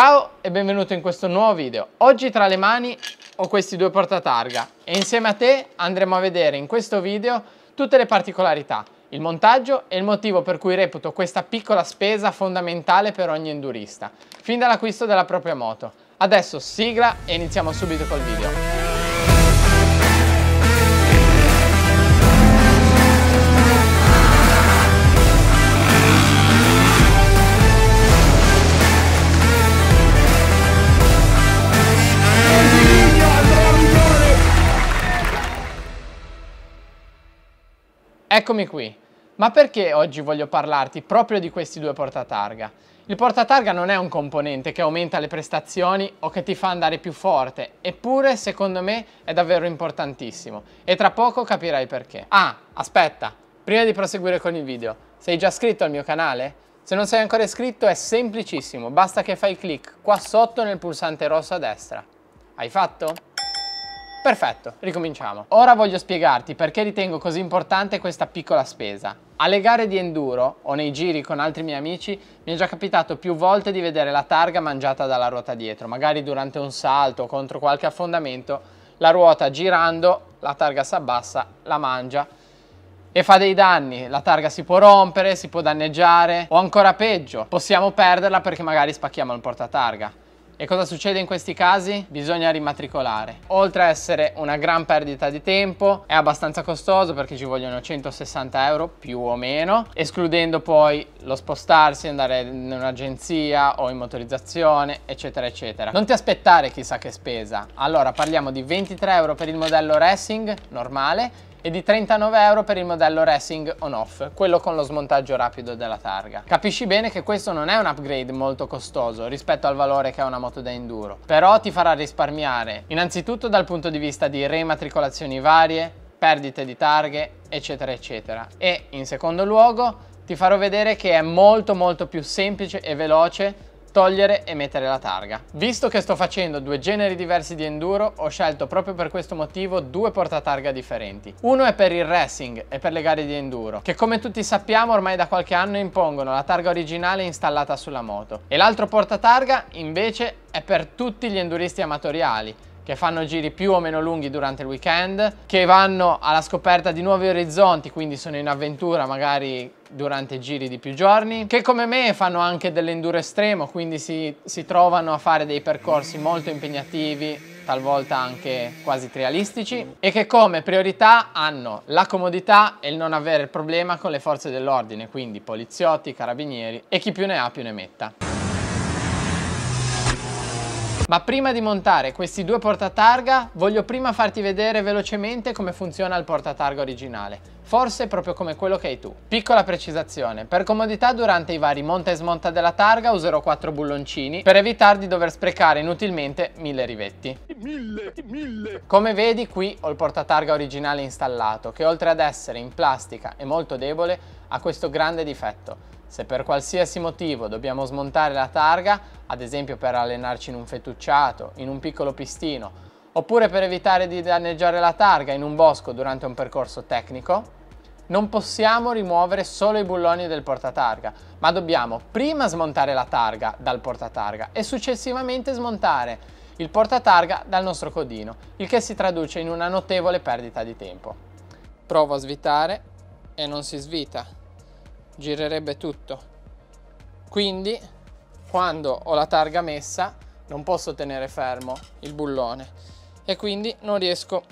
Ciao e benvenuto in questo nuovo video. Oggi tra le mani ho questi due portatarga e insieme a te andremo a vedere in questo video tutte le particolarità, il montaggio e il motivo per cui reputo questa piccola spesa fondamentale per ogni endurista, fin dall'acquisto della propria moto. Adesso sigla e iniziamo subito col video. Eccomi qui. Ma perché oggi voglio parlarti proprio di questi due portatarga? Il portatarga non è un componente che aumenta le prestazioni o che ti fa andare più forte, eppure secondo me è davvero importantissimo e tra poco capirai perché. Ah, aspetta, prima di proseguire con il video, sei già iscritto al mio canale? Se non sei ancora iscritto è semplicissimo, basta che fai clic qua sotto nel pulsante rosso a destra. Hai fatto? Perfetto, ricominciamo. Ora voglio spiegarti perché ritengo così importante questa piccola spesa. Alle gare di enduro o nei giri con altri miei amici mi è già capitato più volte di vedere la targa mangiata dalla ruota dietro, magari durante un salto o contro qualche affondamento, la ruota girando, la targa si abbassa, la mangia e fa dei danni, la targa si può rompere, si può danneggiare o ancora peggio, possiamo perderla perché magari spacchiamo il portatarga. E cosa succede in questi casi? Bisogna rimatricolare. Oltre a essere una gran perdita di tempo, è abbastanza costoso perché ci vogliono 160 euro più o meno, escludendo poi lo spostarsi, andare in un'agenzia o in motorizzazione, eccetera, eccetera. Non ti aspettare chissà che spesa. Allora parliamo di 23 euro per il modello Racing normale e di 39 euro per il modello Racing On Off, quello con lo smontaggio rapido della targa. Capisci bene che questo non è un upgrade molto costoso rispetto al valore che ha una moto da enduro, però ti farà risparmiare innanzitutto dal punto di vista di rematricolazioni varie, perdite di targhe, eccetera eccetera. E in secondo luogo ti farò vedere che è molto molto più semplice e veloce togliere e mettere la targa. Visto che sto facendo due generi diversi di enduro, ho scelto proprio per questo motivo due portatarga differenti. Uno è per il racing e per le gare di enduro, che come tutti sappiamo ormai da qualche anno impongono la targa originale installata sulla moto. E l'altro portatarga invece è per tutti gli enduristi amatoriali, che fanno giri più o meno lunghi durante il weekend, che vanno alla scoperta di nuovi orizzonti, quindi sono in avventura magari durante giri di più giorni, che come me fanno anche dell'enduro estremo, quindi si, si trovano a fare dei percorsi molto impegnativi, talvolta anche quasi trialistici, e che come priorità hanno la comodità e il non avere il problema con le forze dell'ordine, quindi poliziotti, carabinieri e chi più ne ha più ne metta. Ma prima di montare questi due portatarga voglio prima farti vedere velocemente come funziona il portatarga originale, forse proprio come quello che hai tu. Piccola precisazione, per comodità durante i vari monta e smonta della targa userò quattro bulloncini per evitare di dover sprecare inutilmente mille rivetti. Mille, mille. Come vedi qui ho il portatarga originale installato che oltre ad essere in plastica e molto debole ha questo grande difetto se per qualsiasi motivo dobbiamo smontare la targa, ad esempio per allenarci in un fettucciato, in un piccolo pistino, oppure per evitare di danneggiare la targa in un bosco durante un percorso tecnico, non possiamo rimuovere solo i bulloni del portatarga, ma dobbiamo prima smontare la targa dal portatarga e successivamente smontare il portatarga dal nostro codino, il che si traduce in una notevole perdita di tempo. Provo a svitare e non si svita girerebbe tutto quindi quando ho la targa messa non posso tenere fermo il bullone e quindi non riesco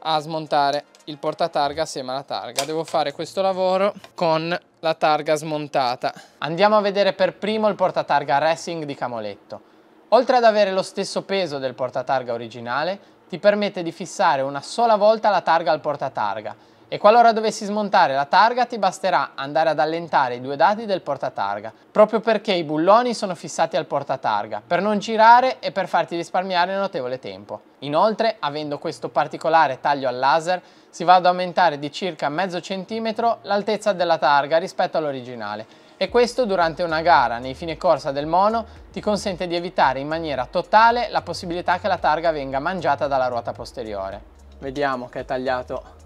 a smontare il portatarga assieme alla targa devo fare questo lavoro con la targa smontata andiamo a vedere per primo il portatarga racing di camoletto oltre ad avere lo stesso peso del portatarga originale ti permette di fissare una sola volta la targa al portatarga e qualora dovessi smontare la targa ti basterà andare ad allentare i due dati del portatarga, proprio perché i bulloni sono fissati al portatarga, per non girare e per farti risparmiare notevole tempo. Inoltre, avendo questo particolare taglio al laser, si va ad aumentare di circa mezzo centimetro l'altezza della targa rispetto all'originale e questo durante una gara nei fine corsa del mono ti consente di evitare in maniera totale la possibilità che la targa venga mangiata dalla ruota posteriore. Vediamo che è tagliato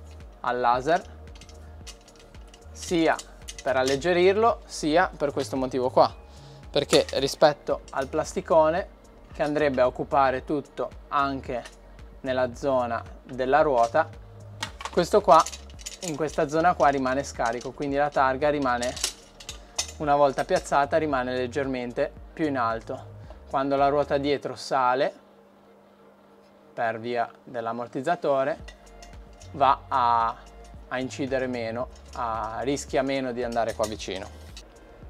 al laser sia per alleggerirlo sia per questo motivo qua perché rispetto al plasticone che andrebbe a occupare tutto anche nella zona della ruota questo qua in questa zona qua rimane scarico quindi la targa rimane una volta piazzata rimane leggermente più in alto quando la ruota dietro sale per via dell'ammortizzatore va a, a incidere meno, a, rischia meno di andare qua vicino.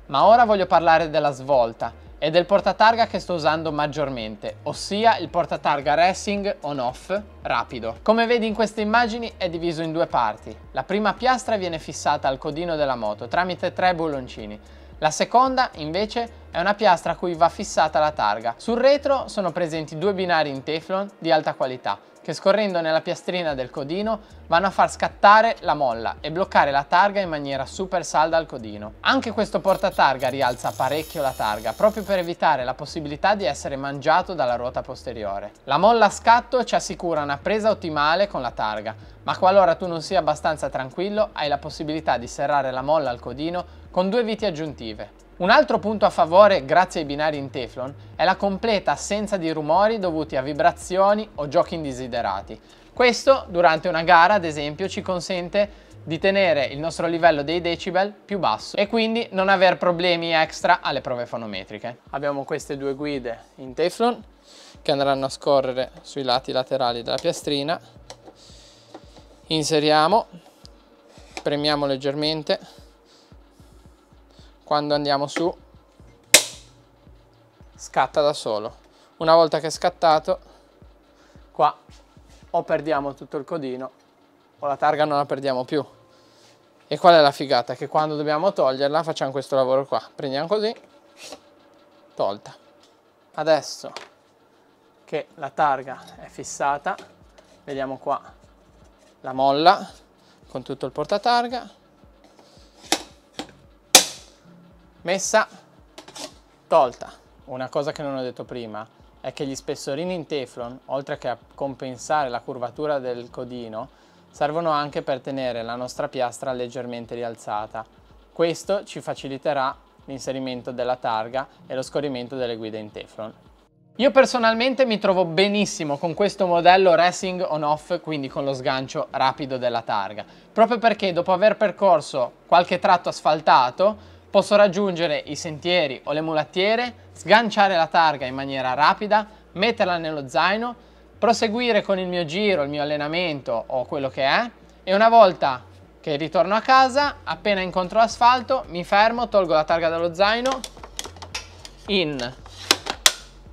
Ma ora voglio parlare della svolta e del portatarga che sto usando maggiormente, ossia il portatarga Racing on-off rapido. Come vedi in queste immagini è diviso in due parti. La prima piastra viene fissata al codino della moto tramite tre bulloncini, la seconda invece è una piastra a cui va fissata la targa. Sul retro sono presenti due binari in teflon di alta qualità che scorrendo nella piastrina del codino vanno a far scattare la molla e bloccare la targa in maniera super salda al codino. Anche questo portatarga rialza parecchio la targa proprio per evitare la possibilità di essere mangiato dalla ruota posteriore. La molla a scatto ci assicura una presa ottimale con la targa, ma qualora tu non sia abbastanza tranquillo hai la possibilità di serrare la molla al codino con due viti aggiuntive. Un altro punto a favore, grazie ai binari in Teflon, è la completa assenza di rumori dovuti a vibrazioni o giochi indesiderati. Questo, durante una gara, ad esempio, ci consente di tenere il nostro livello dei decibel più basso e quindi non aver problemi extra alle prove fonometriche. Abbiamo queste due guide in Teflon che andranno a scorrere sui lati laterali della piastrina. Inseriamo, premiamo leggermente quando andiamo su scatta da solo. Una volta che è scattato qua o perdiamo tutto il codino o la targa non la perdiamo più. E qual è la figata? Che quando dobbiamo toglierla facciamo questo lavoro qua. Prendiamo così, tolta. Adesso che la targa è fissata, vediamo qua la molla con tutto il portatarga messa, tolta. Una cosa che non ho detto prima è che gli spessorini in teflon, oltre che a compensare la curvatura del codino, servono anche per tenere la nostra piastra leggermente rialzata. Questo ci faciliterà l'inserimento della targa e lo scorrimento delle guide in teflon. Io personalmente mi trovo benissimo con questo modello racing on off, quindi con lo sgancio rapido della targa, proprio perché dopo aver percorso qualche tratto asfaltato Posso raggiungere i sentieri o le mulattiere, sganciare la targa in maniera rapida, metterla nello zaino, proseguire con il mio giro, il mio allenamento o quello che è e una volta che ritorno a casa, appena incontro l'asfalto, mi fermo, tolgo la targa dallo zaino, in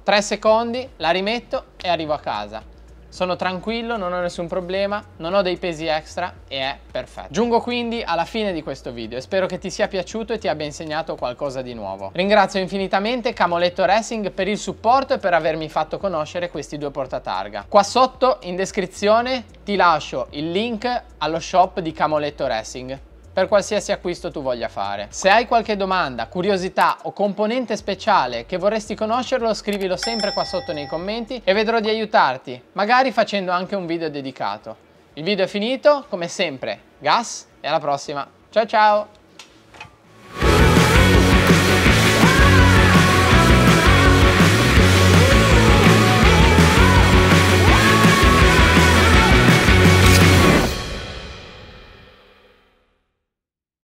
3 secondi la rimetto e arrivo a casa sono tranquillo, non ho nessun problema, non ho dei pesi extra e è perfetto. Giungo quindi alla fine di questo video e spero che ti sia piaciuto e ti abbia insegnato qualcosa di nuovo. Ringrazio infinitamente Camoletto Racing per il supporto e per avermi fatto conoscere questi due portatarga. Qua sotto in descrizione ti lascio il link allo shop di Camoletto Racing per qualsiasi acquisto tu voglia fare. Se hai qualche domanda, curiosità o componente speciale che vorresti conoscerlo, scrivilo sempre qua sotto nei commenti e vedrò di aiutarti, magari facendo anche un video dedicato. Il video è finito, come sempre, gas e alla prossima. Ciao ciao!